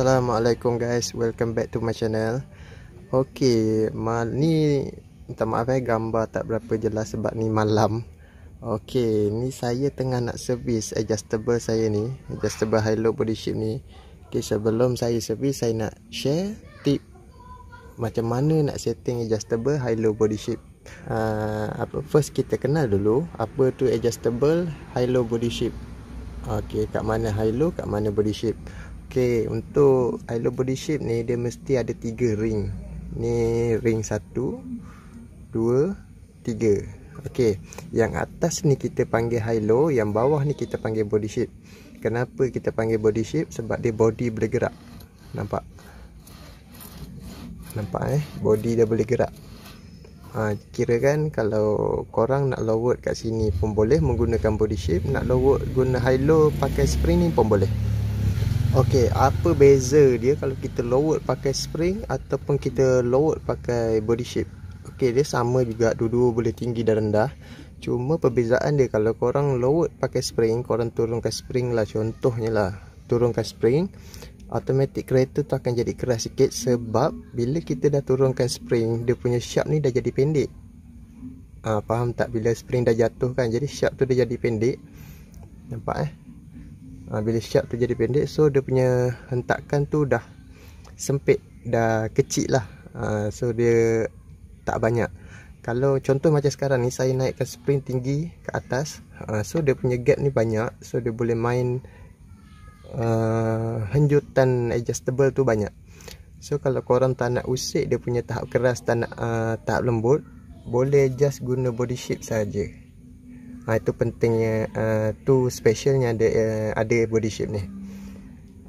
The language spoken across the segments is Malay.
Assalamualaikum guys Welcome back to my channel Ok mal Ni Minta maaf eh Gambar tak berapa jelas Sebab ni malam Ok Ni saya tengah nak servis Adjustable saya ni Adjustable high low body shape ni Ok sebelum saya servis Saya nak share Tip Macam mana nak setting Adjustable high low body shape uh, apa, First kita kenal dulu Apa tu adjustable High low body shape Ok Kat mana high low Kat mana body shape Okay, untuk I Body Shape ni dia mesti ada tiga ring. Ni ring satu, dua, tiga. Okay, yang atas ni kita panggil high yang bawah ni kita panggil body shape. Kenapa kita panggil body shape? Sebab dia body boleh gerak. Nampak? Nampak eh, body dia boleh gerak. Ha, kira kan kalau korang nak lower kat sini pun boleh menggunakan body shape, nak lower guna high low pakai spring ni pun boleh. Okey, apa beza dia kalau kita lower pakai spring ataupun kita lower pakai body shape? Okey, dia sama juga dua-dua boleh tinggi dan rendah. Cuma perbezaan dia kalau korang lower pakai spring, korang turunkan spring lah contohnya lah. Turunkan spring, automatic kereta tu akan jadi keras sikit sebab bila kita dah turunkan spring, dia punya sharp ni dah jadi pendek. Ah, ha, faham tak bila spring dah jatuh kan? Jadi sharp tu dah jadi pendek. Nampak eh? ha, Bila syap tu jadi pendek So dia punya hentakan tu dah Sempit Dah kecil lah ha, So dia Tak banyak Kalau contoh macam sekarang ni Saya naikkan spring tinggi Ke atas ha, So dia punya gap ni banyak So dia boleh main uh, Henjutan adjustable tu banyak So kalau korang tak nak usik Dia punya tahap keras Tak nak uh, tahap lembut Boleh just guna body shape saja ha, itu pentingnya uh, tu specialnya ada uh, ada body shape ni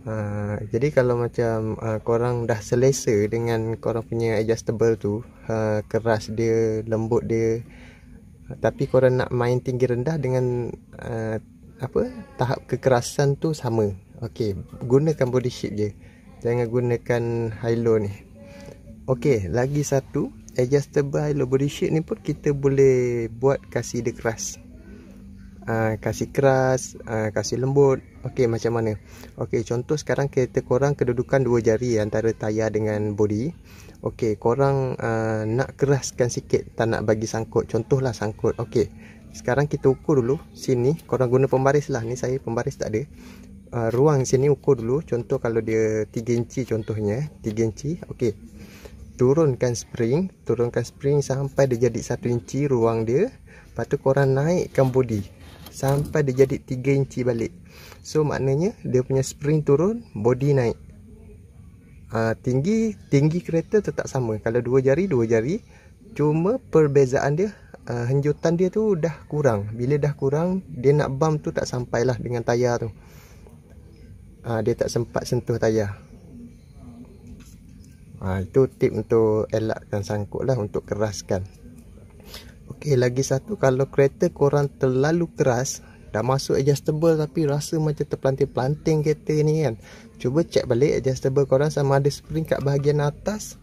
ha, jadi kalau macam uh, korang dah selesa dengan korang punya adjustable tu uh, keras dia lembut dia tapi korang nak main tinggi rendah dengan uh, apa tahap kekerasan tu sama okey gunakan body shape je jangan gunakan high low ni okey lagi satu adjustable high low body shape ni pun kita boleh buat kasi dia keras Ah, kasih keras, ah, kasih lembut. Okey, macam mana? Okey, contoh sekarang kereta korang kedudukan dua jari antara tayar dengan bodi. Okey, korang uh, nak keraskan sikit, tak nak bagi sangkut. Contohlah sangkut. Okey. Sekarang kita ukur dulu sini. Korang guna pembaris lah. Ni saya pembaris tak ada. Uh, ruang sini ukur dulu. Contoh kalau dia 3 inci contohnya. 3 inci. Okey. Turunkan spring. Turunkan spring sampai dia jadi 1 inci ruang dia. Lepas tu korang naikkan bodi sampai dia jadi 3 inci balik so maknanya dia punya spring turun body naik uh, tinggi tinggi kereta tetap sama kalau dua jari dua jari cuma perbezaan dia uh, henjutan dia tu dah kurang bila dah kurang dia nak bump tu tak sampai lah dengan tayar tu uh, dia tak sempat sentuh tayar Ha, itu tip untuk elakkan sangkut lah untuk keraskan Okey, lagi satu kalau kereta korang terlalu keras dah masuk adjustable tapi rasa macam terplanting-planting kereta ni kan cuba check balik adjustable korang sama ada spring kat bahagian atas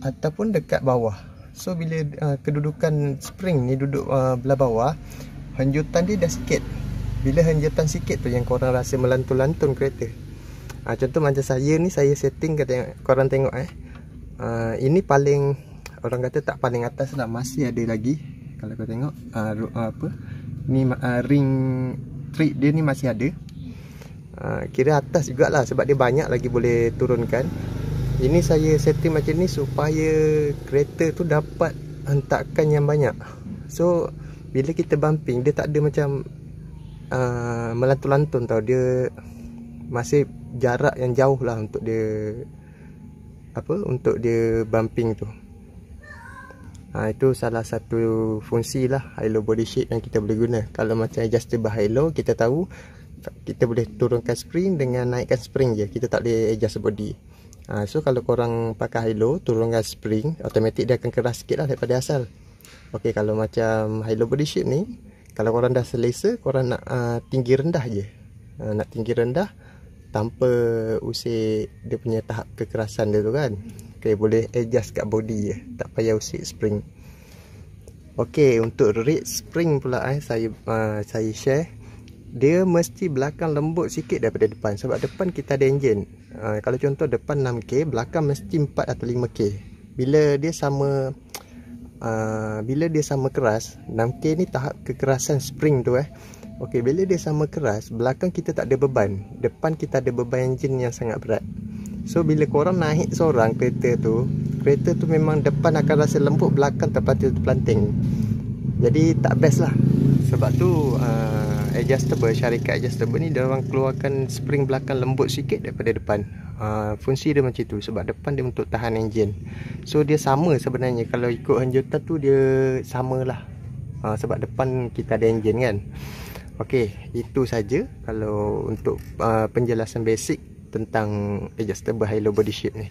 ataupun dekat bawah so bila uh, kedudukan spring ni duduk uh, belah bawah henjutan dia dah sikit bila henjutan sikit tu yang korang rasa melantun-lantun kereta uh, contoh macam saya ni saya setting kat korang tengok eh uh, ini paling orang kata tak paling atas lah masih ada lagi kalau kau tengok uh, apa ni uh, ring trip dia ni masih ada uh, kira atas jugalah sebab dia banyak lagi boleh turunkan ini saya setting macam ni supaya kereta tu dapat hentakkan yang banyak so bila kita bumping dia tak ada macam uh, melantun-lantun tau dia masih jarak yang jauh lah untuk dia apa untuk dia bumping tu Ha, itu salah satu fungsi lah Hilo body shape yang kita boleh guna Kalau macam adjustable Hilo kita tahu Kita boleh turunkan spring dengan naikkan spring je Kita tak boleh adjust body ha, So kalau korang pakai Hilo turunkan spring Automatik dia akan keras sikit lah daripada asal Okey kalau macam Hilo body shape ni Kalau korang dah selesa korang nak uh, tinggi rendah je uh, Nak tinggi rendah tanpa usik dia punya tahap kekerasan dia tu kan Okay, boleh adjust kat body je. Tak payah usik spring. Okay, untuk red spring pula eh, saya uh, saya share. Dia mesti belakang lembut sikit daripada depan. Sebab depan kita ada engine. Uh, ah, kalau contoh depan 6K, belakang mesti 4 atau 5K. Bila dia sama... Uh, bila dia sama keras 6K ni tahap kekerasan spring tu eh Okey, bila dia sama keras Belakang kita tak ada beban Depan kita ada beban engine yang sangat berat So bila korang naik seorang kereta tu Kereta tu memang depan akan rasa lembut Belakang terpantul terpanting Jadi tak best lah Sebab tu uh, adjustable Syarikat adjustable ni Diorang keluarkan spring belakang lembut sikit daripada depan uh, Fungsi dia macam tu Sebab depan dia untuk tahan enjin So dia sama sebenarnya Kalau ikut hanjutan tu dia sama lah uh, Sebab depan kita ada enjin kan Okey, itu saja kalau untuk uh, penjelasan basic tentang adjustable low body shape ni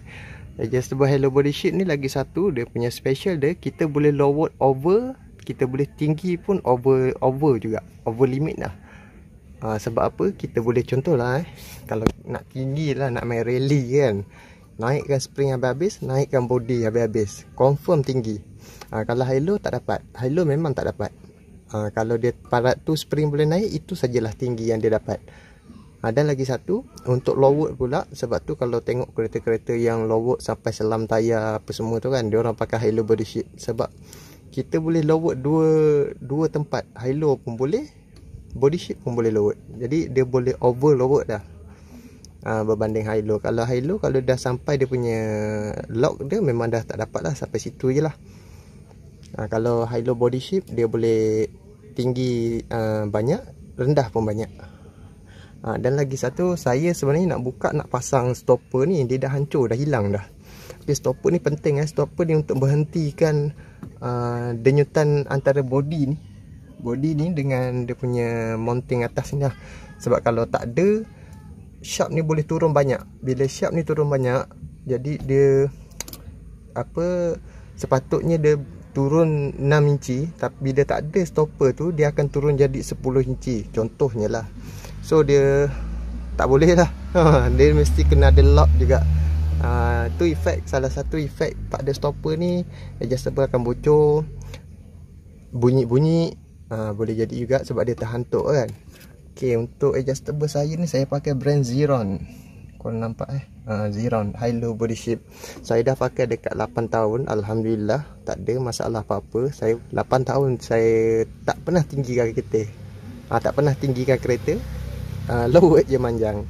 adjustable low body shape ni lagi satu dia punya special dia kita boleh lower over kita boleh tinggi pun over over juga over limit lah ha, sebab apa kita boleh contohlah eh kalau nak tinggi lah nak main rally kan naikkan spring habis-habis naikkan body habis-habis confirm tinggi ha, kalau high low tak dapat high low memang tak dapat ha, kalau dia parat tu spring boleh naik itu sajalah tinggi yang dia dapat Ha, dan lagi satu, untuk lowot pula sebab tu kalau tengok kereta-kereta yang lowot sampai selam tayar apa semua tu kan, dia orang high low body sheet sebab kita boleh lowot dua dua tempat. high low pun boleh, body sheet pun boleh lowot. Jadi dia boleh over lowot dah. Ha, berbanding high low Kalau high low Kalau dah sampai dia punya Lock dia Memang dah tak dapat lah Sampai situ je lah ha, Kalau high low body shape Dia boleh Tinggi uh, Banyak Rendah pun Banyak ha, Dan lagi satu Saya sebenarnya nak buka Nak pasang stopper ni Dia dah hancur Dah hilang dah Tapi stopper ni penting eh. Stopper ni untuk berhentikan uh, Denyutan antara body ni Body ni dengan Dia punya mounting atas ni lah Sebab kalau tak ada Sharp ni boleh turun banyak Bila sharp ni turun banyak Jadi dia Apa Sepatutnya dia turun 6 inci tapi bila tak ada stopper tu dia akan turun jadi 10 inci contohnya lah so dia tak boleh lah dia mesti kena ada lock juga itu ah, uh, efek salah satu efek tak ada stopper ni adjustable akan bocor bunyi-bunyi uh, boleh jadi juga sebab dia terhantuk kan ok untuk adjustable saya ni saya pakai brand Xeron korang nampak eh uh, ah, Zeron high low body shape saya dah pakai dekat 8 tahun Alhamdulillah tak ada masalah apa-apa saya 8 tahun saya tak pernah tinggikan kereta uh, tak pernah tinggikan kereta uh, ah, lower je manjang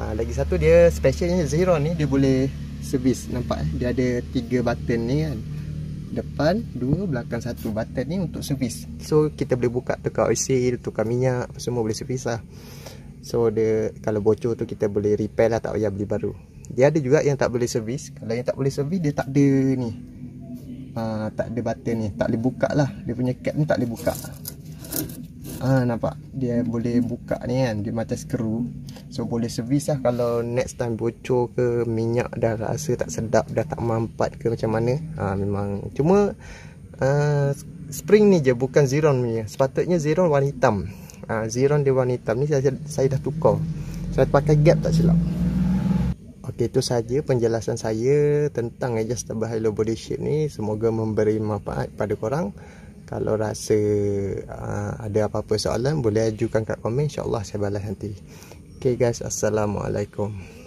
uh, lagi satu dia specialnya Zeron ni dia boleh servis nampak eh dia ada 3 button ni kan depan dua belakang satu button ni untuk servis so kita boleh buka tukar oil tukar minyak semua boleh servis lah So dia kalau bocor tu kita boleh repair lah tak payah beli baru. Dia ada juga yang tak boleh servis. Kalau yang tak boleh servis dia tak ada ni. Ah tak ada button ni, tak boleh buka lah. Dia punya cap ni tak boleh buka. Ah uh, nampak dia boleh buka ni kan, dia macam skru. So boleh servis lah kalau next time bocor ke minyak dah rasa tak sedap, dah tak mampat ke macam mana. Ah memang cuma uh, spring ni je bukan Xeron punya. Sepatutnya Xeron warna hitam ha, Zeron dia warna hitam ni saya, saya dah tukar Saya pakai gap tak silap Ok itu saja penjelasan saya Tentang adjustable low body shape ni Semoga memberi manfaat pada korang Kalau rasa ha, Ada apa-apa soalan Boleh ajukan kat komen InsyaAllah saya balas nanti Ok guys Assalamualaikum